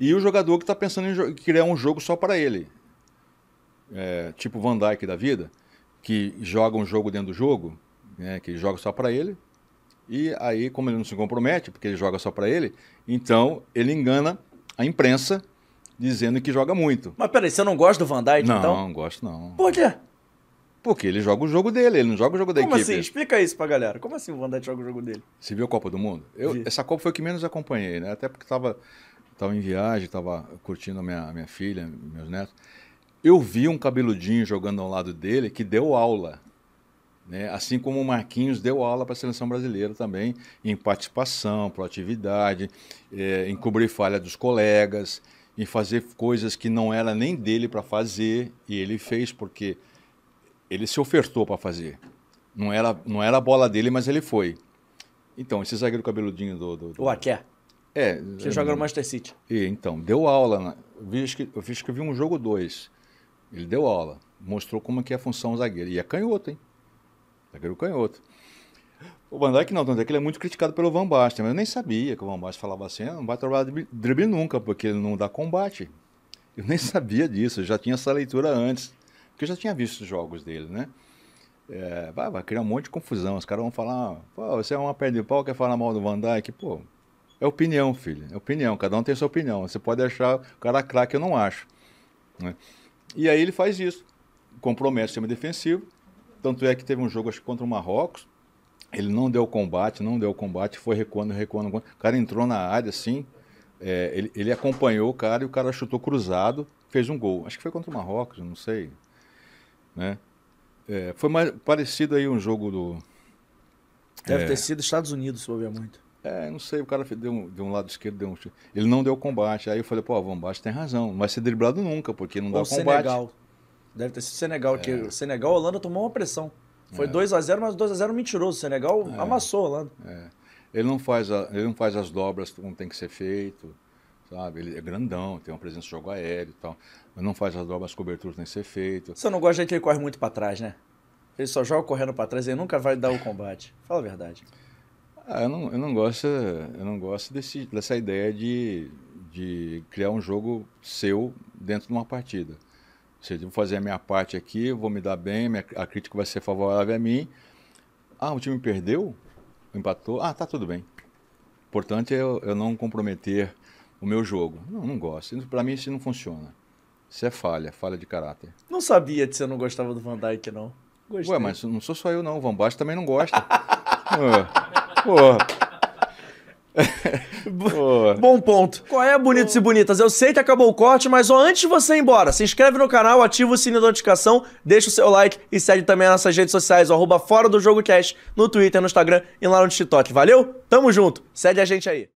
E o jogador que está pensando em criar um jogo só para ele. É, tipo Van Dyke da vida, que joga um jogo dentro do jogo, né, que joga só para ele. E aí, como ele não se compromete, porque ele joga só para ele, então ele engana a imprensa dizendo que joga muito. Mas peraí, você não gosta do Van Dyke, não, então? Não, não gosto não. Por quê? Porque ele joga o jogo dele, ele não joga o jogo da Como equipe. Como assim? Explica isso pra galera. Como assim o Van Dyke joga o jogo dele? Você viu a Copa do Mundo? Eu, essa Copa foi o que menos acompanhei, né? Até porque tava estava em viagem, estava curtindo a minha, minha filha, meus netos. Eu vi um cabeludinho jogando ao lado dele que deu aula. Né? Assim como o Marquinhos deu aula para a seleção brasileira também, em participação, proatividade, é, em cobrir falha dos colegas, em fazer coisas que não era nem dele para fazer, e ele fez porque ele se ofertou para fazer. Não era, não era a bola dele, mas ele foi. Então, esse zagueiro cabeludinho do. do, do... O Até. É. Que é, joga no é, Manchester City. E, então, deu aula. na, eu fiz que eu vi um jogo dois. Ele deu aula. Mostrou como é que é a função zagueiro. E é canhoto, hein? Zagueiro canhoto. O Van Dijk não, tanto é que ele é muito criticado pelo Van Basten, mas eu nem sabia que o Van Basten falava assim, ah, não vai trabalhar drible nunca, porque ele não dá combate. Eu nem sabia disso, eu já tinha essa leitura antes, porque eu já tinha visto os jogos dele, né? É, vai, vai criar um monte de confusão, os caras vão falar, ah, pô, você é uma perna de pau, quer falar mal do Van Dijk, pô, é opinião, filho. É opinião. Cada um tem sua opinião. Você pode achar o cara craque, eu não acho. Né? E aí ele faz isso. Compromete o sistema defensivo. Tanto é que teve um jogo, acho que contra o Marrocos. Ele não deu combate, não deu combate, foi recuando, recuando. O cara entrou na área assim. É, ele, ele acompanhou o cara e o cara chutou cruzado, fez um gol. Acho que foi contra o Marrocos, não sei. Né? É, foi mais, parecido aí um jogo do. Deve é... ter sido Estados Unidos, se eu ver muito. É, não sei, o cara deu um, deu um lado esquerdo, deu um Ele não deu combate. Aí eu falei, pô, Vambate tem razão. Não vai ser driblado nunca, porque não Ou dá combate. Senegal. Deve ter sido Senegal, é. que Senegal, a Holanda tomou uma pressão. Foi é. 2x0, mas 2x0 é mentiroso. O Senegal é. amassou a Holanda. É. Ele, não faz a, ele não faz as dobras como tem que ser feito, sabe? Ele é grandão, tem uma presença de jogo aéreo e tal. Mas não faz as dobras, as coberturas tem que ser feito. Você não gosta de que ele corre muito para trás, né? Ele só joga correndo para trás, ele nunca vai dar o combate. Fala a verdade. Ah, eu não, eu não gosto, eu não gosto desse, dessa ideia de, de criar um jogo seu dentro de uma partida. Ou seja, vou fazer a minha parte aqui, vou me dar bem, minha, a crítica vai ser favorável a mim. Ah, o time perdeu? Empatou? Ah, tá tudo bem. O importante é eu, eu não comprometer o meu jogo. Não, não gosto. Para mim isso não funciona. Isso é falha, falha de caráter. Não sabia que você não gostava do Van Dyke, não. Gostei. Ué, mas não sou só eu, não. O Van Basten também não gosta. uh. Porra. Porra. Bom ponto. Qual é, bonitos Porra. e bonitas? Eu sei que acabou o corte, mas ó, antes de você ir embora, se inscreve no canal, ativa o sininho da notificação, deixa o seu like e segue também nas nossas redes sociais, ó, Fora do Jogo Cast, no Twitter, no Instagram e lá no TikTok. Valeu? Tamo junto. Segue a gente aí.